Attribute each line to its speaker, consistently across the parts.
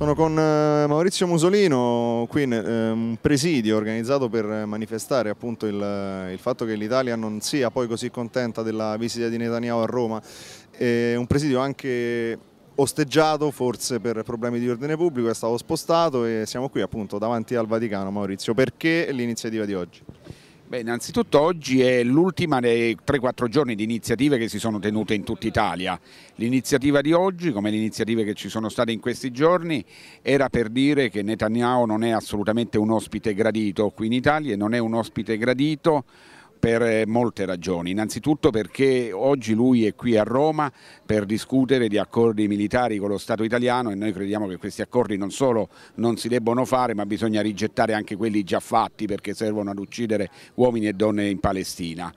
Speaker 1: Sono con eh, Maurizio Musolino qui in eh, un presidio organizzato per manifestare appunto il, eh, il fatto che l'Italia non sia poi così contenta della visita di Netanyahu a Roma, è un presidio anche osteggiato forse per problemi di ordine pubblico, è stato spostato e siamo qui appunto davanti
Speaker 2: al Vaticano. Maurizio, perché l'iniziativa di oggi? Beh, innanzitutto oggi è l'ultima dei 3-4 giorni di iniziative che si sono tenute in tutta Italia. L'iniziativa di oggi, come le iniziative che ci sono state in questi giorni, era per dire che Netanyahu non è assolutamente un ospite gradito qui in Italia e non è un ospite gradito per eh, molte ragioni. Innanzitutto perché oggi lui è qui a Roma per discutere di accordi militari con lo Stato italiano e noi crediamo che questi accordi non solo non si debbano fare ma bisogna rigettare anche quelli già fatti perché servono ad uccidere uomini e donne in Palestina.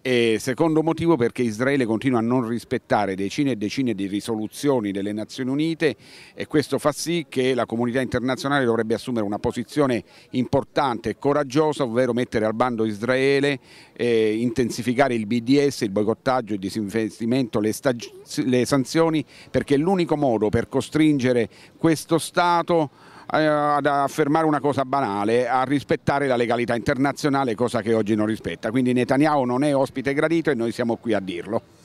Speaker 2: E secondo motivo perché Israele continua a non rispettare decine e decine di risoluzioni delle Nazioni Unite e questo fa sì che la comunità internazionale dovrebbe assumere una posizione importante e coraggiosa, ovvero mettere al bando Israele eh, intensificare il BDS, il boicottaggio, il disinvestimento, le, le sanzioni, perché è l'unico modo per costringere questo Stato eh, ad affermare una cosa banale, a rispettare la legalità internazionale, cosa che oggi non rispetta. Quindi Netanyahu non è ospite gradito e noi siamo qui a dirlo.